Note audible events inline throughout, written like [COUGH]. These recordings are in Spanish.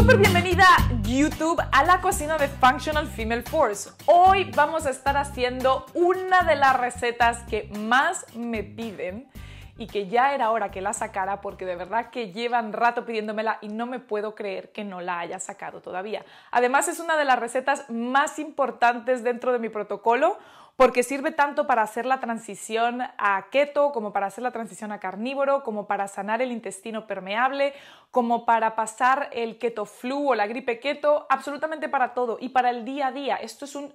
Súper bienvenida YouTube a la cocina de Functional Female Force. Hoy vamos a estar haciendo una de las recetas que más me piden y que ya era hora que la sacara porque de verdad que llevan rato pidiéndomela y no me puedo creer que no la haya sacado todavía. Además es una de las recetas más importantes dentro de mi protocolo porque sirve tanto para hacer la transición a keto, como para hacer la transición a carnívoro, como para sanar el intestino permeable, como para pasar el keto flu o la gripe keto, absolutamente para todo y para el día a día. Esto es un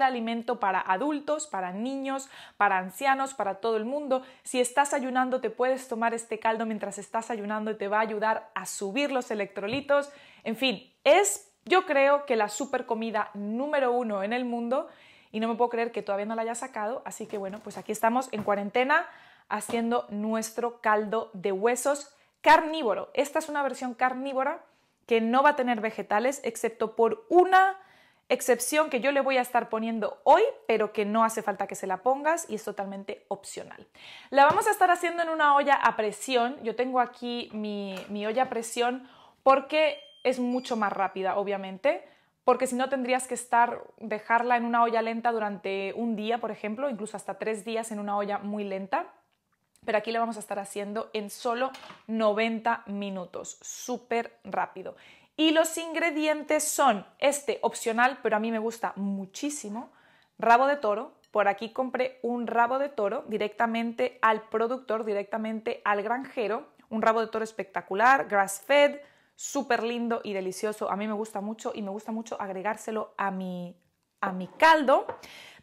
alimento para adultos, para niños, para ancianos, para todo el mundo. Si estás ayunando, te puedes tomar este caldo mientras estás ayunando y te va a ayudar a subir los electrolitos. En fin, es yo creo que la comida número uno en el mundo y no me puedo creer que todavía no la haya sacado, así que bueno, pues aquí estamos en cuarentena haciendo nuestro caldo de huesos carnívoro. Esta es una versión carnívora que no va a tener vegetales, excepto por una excepción que yo le voy a estar poniendo hoy, pero que no hace falta que se la pongas y es totalmente opcional. La vamos a estar haciendo en una olla a presión. Yo tengo aquí mi, olla a presión porque es mucho más rápida, obviamente porque si no tendrías que estar, dejarla en una olla lenta durante un día, por ejemplo, incluso hasta tres días en una olla muy lenta. Pero aquí lo vamos a estar haciendo en solo 90 minutos, súper rápido. Y los ingredientes son este opcional, pero a mí me gusta muchísimo, rabo de toro. Por aquí compré un rabo de toro directamente al productor, directamente al granjero. Un rabo de toro espectacular, grass fed, súper lindo y delicioso. A mí me gusta mucho y me gusta mucho agregárselo a mi, a mi caldo.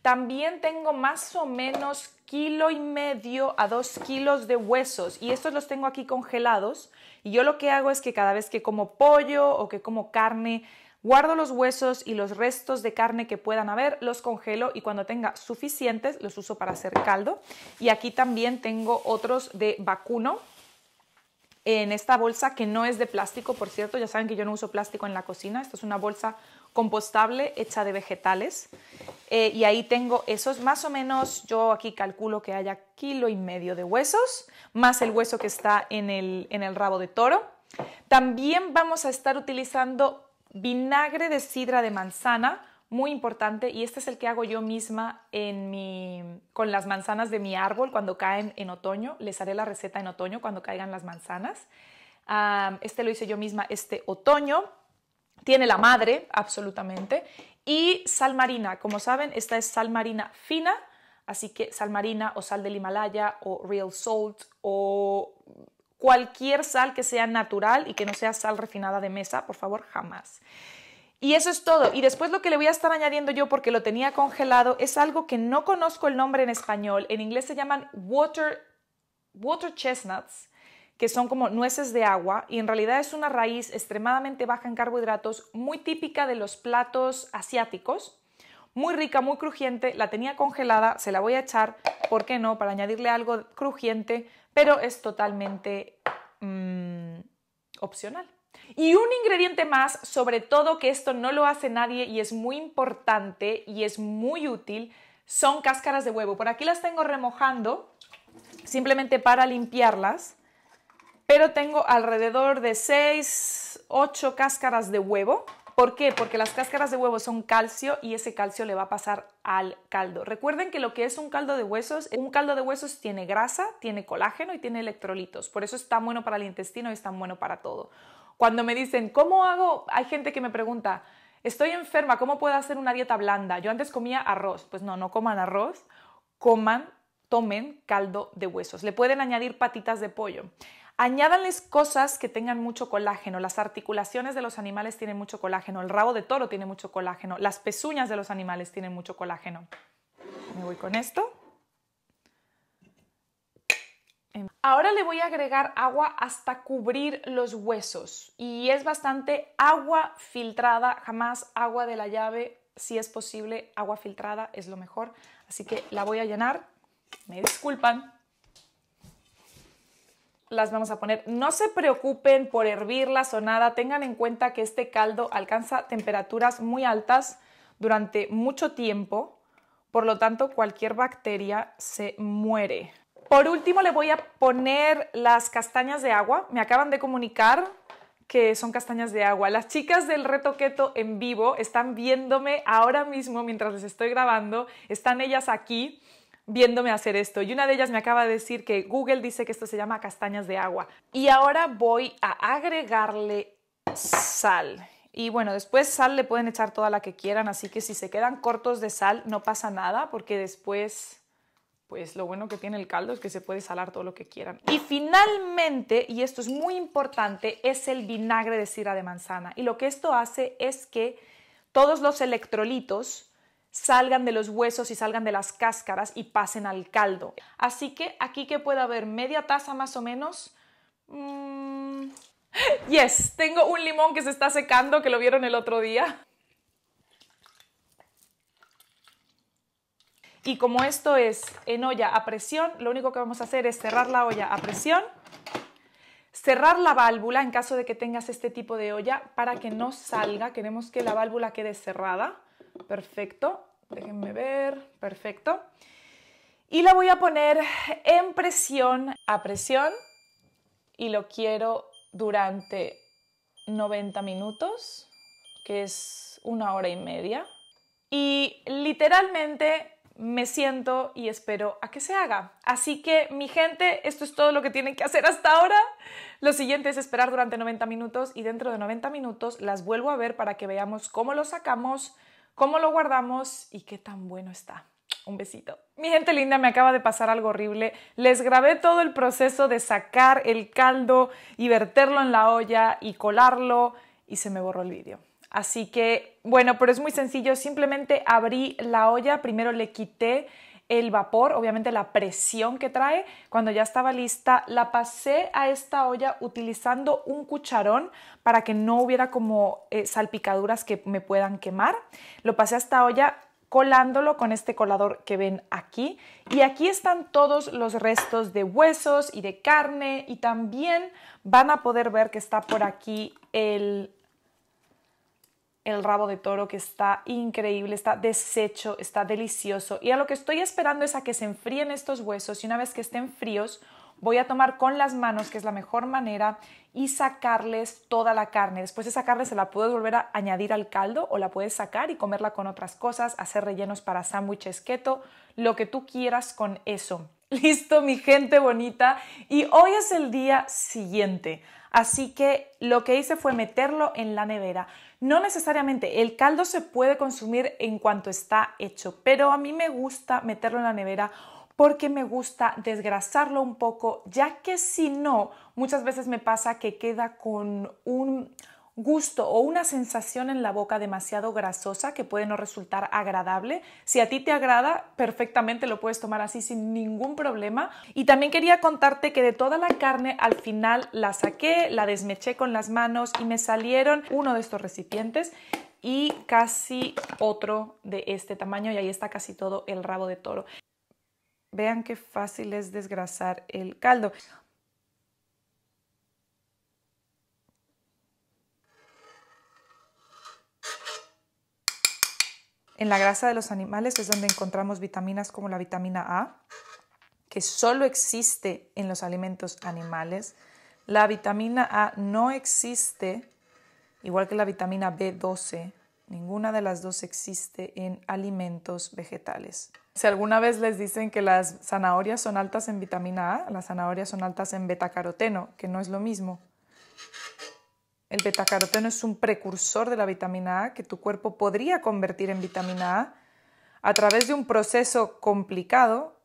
También tengo más o menos kilo y medio a dos kilos de huesos y estos los tengo aquí congelados y yo lo que hago es que cada vez que como pollo o que como carne guardo los huesos y los restos de carne que puedan haber los congelo y cuando tenga suficientes los uso para hacer caldo y aquí también tengo otros de vacuno en esta bolsa que no es de plástico, por cierto, ya saben que yo no uso plástico en la cocina, esta es una bolsa compostable hecha de vegetales eh, y ahí tengo esos más o menos, yo aquí calculo que haya kilo y medio de huesos, más el hueso que está en el rabo de toro. También vamos a estar utilizando vinagre de sidra de manzana muy importante y este es el que hago yo misma en con las manzanas de mi árbol cuando caen en otoño. Les haré la receta en otoño cuando caigan las manzanas. Ah, este lo hice yo misma este otoño. Tiene la madre, absolutamente. Y sal marina, como saben, esta es sal marina fina, así que sal marina o sal del Himalaya o real salt o cualquier sal que sea natural y que no sea sal refinada de mesa, por favor, jamás. Y eso es todo. Y después lo que le voy a estar añadiendo yo, porque lo tenía congelado, es algo que no conozco el nombre en español. En inglés se llaman water, water chestnuts, que son como nueces de agua. Y en realidad es una raíz extremadamente baja en carbohidratos, muy típica de los platos asiáticos. Muy rica, muy crujiente. La tenía congelada, se la voy a echar, ¿por qué no? Para añadirle algo crujiente, pero es totalmente mm, opcional. Y un ingrediente más, sobre todo que esto no lo hace nadie y es muy importante y es muy útil, son cáscaras de huevo. Por aquí las tengo remojando, simplemente para limpiarlas, pero tengo alrededor de 6, 8 cáscaras de huevo. ¿Por qué? Porque las cáscaras de huevo son calcio y ese calcio le va a pasar al caldo. Recuerden que lo que es un caldo de huesos, un caldo de huesos tiene grasa, tiene colágeno y tiene electrolitos. Por eso es tan bueno para el intestino y es tan bueno para todo. Cuando me dicen, ¿cómo hago? Hay gente que me pregunta, estoy enferma, ¿cómo puedo hacer una dieta blanda? Yo antes comía arroz. Pues no, no coman arroz, coman, tomen caldo de huesos. Le pueden añadir patitas de pollo. Añádanles cosas que tengan mucho colágeno. Las articulaciones de los animales tienen mucho colágeno. El rabo de toro tiene mucho colágeno. Las pezuñas de los animales tienen mucho colágeno. Me voy con esto. Ahora le voy a agregar agua hasta cubrir los huesos y es bastante agua filtrada, jamás agua de la llave, si es posible agua filtrada es lo mejor, así que la voy a llenar, me disculpan. Las vamos a poner, no se preocupen por hervirlas o nada, tengan en cuenta que este caldo alcanza temperaturas muy altas durante mucho tiempo, por lo tanto cualquier bacteria se muere. Por último, le voy a poner las castañas de agua. Me acaban de comunicar que son castañas de agua. Las chicas del retoqueto en vivo están viéndome ahora mismo mientras les estoy grabando. Están ellas aquí viéndome hacer esto. Y una de ellas me acaba de decir que Google dice que esto se llama castañas de agua. Y ahora voy a agregarle sal. Y bueno, después sal le pueden echar toda la que quieran, así que si se quedan cortos de sal no pasa nada porque después pues lo bueno que tiene el caldo es que se puede salar todo lo que quieran. Y finalmente, y esto es muy importante, es el vinagre de sira de manzana. Y lo que esto hace es que todos los electrolitos salgan de los huesos y salgan de las cáscaras y pasen al caldo. Así que aquí que puede haber media taza más o menos. Mm, [LAUGHS] yes, tengo un limón que se está secando, que lo vieron el otro día. Y como esto es en olla a presión, lo único que vamos a hacer es cerrar la olla a presión, cerrar la válvula en caso de que tengas este tipo de olla para que no salga. Queremos que la válvula quede cerrada. Perfecto. Déjenme ver. Perfecto. Y la voy a poner en presión a presión y lo quiero durante 90 minutos, que es una hora y media. Y literalmente me siento y espero a que se haga. Así que mi gente, esto es todo lo que tienen que hacer hasta ahora. Lo siguiente es esperar durante 90 minutos y dentro de 90 minutos las vuelvo a ver para que veamos cómo lo sacamos, cómo lo guardamos y qué tan bueno está. Un besito. Mi gente linda, me acaba de pasar algo horrible. Les grabé todo el proceso de sacar el caldo y verterlo en la olla y colarlo y se me borró el vídeo. Así que, bueno, pero es muy sencillo, simplemente abrí la olla, primero le quité el vapor, obviamente la presión que trae. Cuando ya estaba lista, la pasé a esta olla utilizando un cucharón para que no hubiera como eh, salpicaduras que me puedan quemar. Lo pasé a esta olla colándolo con este colador que ven aquí. Y aquí están todos los restos de huesos y de carne y también van a poder ver que está por aquí el el rabo de toro que está increíble, está deshecho, está delicioso. Y a lo que estoy esperando es a que se enfríen estos huesos y una vez que estén fríos voy a tomar con las manos, que es la mejor manera, y sacarles toda la carne. Después de carne se la puedes volver a añadir al caldo o la puedes sacar y comerla con otras cosas, hacer rellenos para sándwiches keto, lo que tú quieras con eso. [LAUGHS] Listo, mi gente bonita. Y hoy es el día siguiente Así que lo que hice fue meterlo en la nevera. No necesariamente, el caldo se puede consumir en cuanto está hecho, pero a mí me gusta meterlo en la nevera porque me gusta desgrasarlo un poco, ya que si no, muchas veces me pasa que queda con un gusto o una sensación en la boca demasiado grasosa que puede no resultar agradable. Si a ti te agrada, perfectamente lo puedes tomar así sin ningún problema. Y también quería contarte que de toda la carne al final la saqué, la desmeché con las manos y me salieron uno de estos recipientes y casi otro de este tamaño y ahí está casi todo el rabo de toro. Vean qué fácil es desgrasar el caldo. En la grasa de los animales es donde encontramos vitaminas como la vitamina A, que solo existe en los alimentos animales. La vitamina A no existe, igual que la vitamina B12, ninguna de las dos existe en alimentos vegetales. Si alguna vez les dicen que las zanahorias son altas en vitamina A, las zanahorias son altas en beta betacaroteno, que no es lo mismo. El betacaroteno es un precursor de la vitamina A que tu cuerpo podría convertir en vitamina A a través de un proceso complicado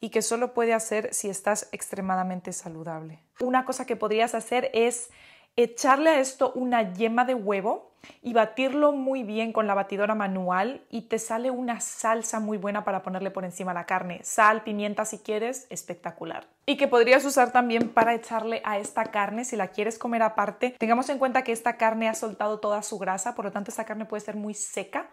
y que solo puede hacer si estás extremadamente saludable. Una cosa que podrías hacer es echarle a esto una yema de huevo y batirlo muy bien con la batidora manual y te sale una salsa muy buena para ponerle por encima la carne. Sal, pimienta si quieres, espectacular. Y que podrías usar también para echarle a esta carne si la quieres comer aparte. Tengamos en cuenta que esta carne ha soltado toda su grasa, por lo tanto esta carne puede ser muy seca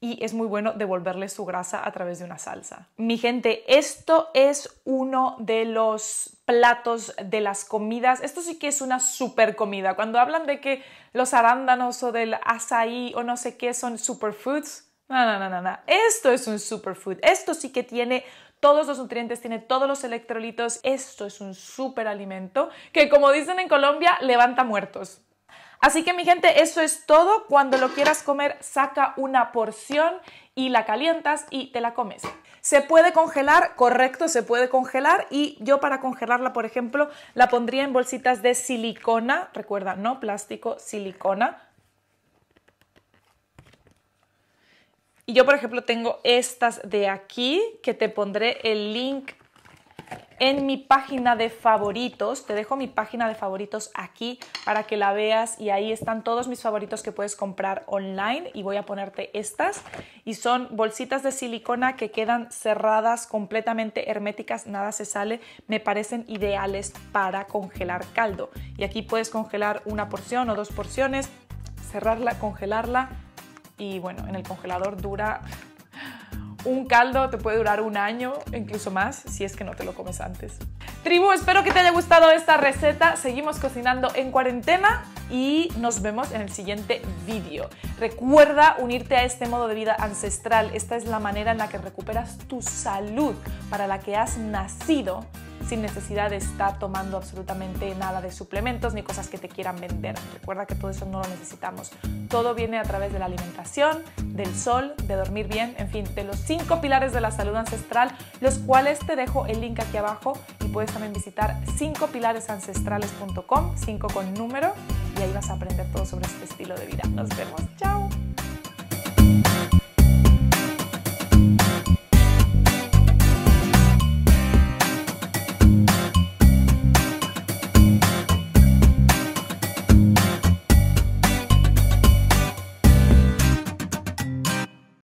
y es muy bueno devolverle su grasa a través de una salsa. Mi gente, esto es uno de los platos de las comidas. Esto sí que es una super comida. Cuando hablan de que los arándanos o del azaí o no sé qué son superfoods, no, no, no, no, no. Esto es un superfood. Esto sí que tiene todos los nutrientes, tiene todos los electrolitos. Esto es un super alimento que, como dicen en Colombia, levanta muertos. Así que mi gente, eso es todo. Cuando lo quieras comer, saca una porción y la calientas y te la comes. ¿Se puede congelar? Correcto, se puede congelar y yo para congelarla, por ejemplo, la pondría en bolsitas de silicona, recuerda, no plástico, silicona. Y yo, por ejemplo, tengo estas de aquí que te pondré el link en mi página de favoritos. Te dejo mi página de favoritos aquí para que la veas y ahí están todos mis favoritos que puedes comprar online y voy a ponerte estas y son bolsitas de silicona que quedan cerradas completamente herméticas, nada se sale, me parecen ideales para congelar caldo. Y aquí puedes congelar una porción o dos porciones, cerrarla, congelarla y bueno, en el congelador dura un caldo te puede durar un año, incluso más, si es que no te lo comes antes. Tribu, espero que te haya gustado esta receta. Seguimos cocinando en cuarentena y nos vemos en el siguiente vídeo. Recuerda unirte a este modo de vida ancestral. Esta es la manera en la que recuperas tu salud para la que has nacido sin necesidad de estar tomando absolutamente nada de suplementos ni cosas que te quieran vender. Recuerda que todo eso no lo necesitamos. Todo viene a través de la alimentación, del sol, de dormir bien, en fin, de los cinco pilares de la salud ancestral, los cuales te dejo el link aquí abajo y puedes también visitar 5pilaresancestrales.com, 5 con número, y ahí vas a aprender todo sobre este estilo de vida. Nos vemos, chao.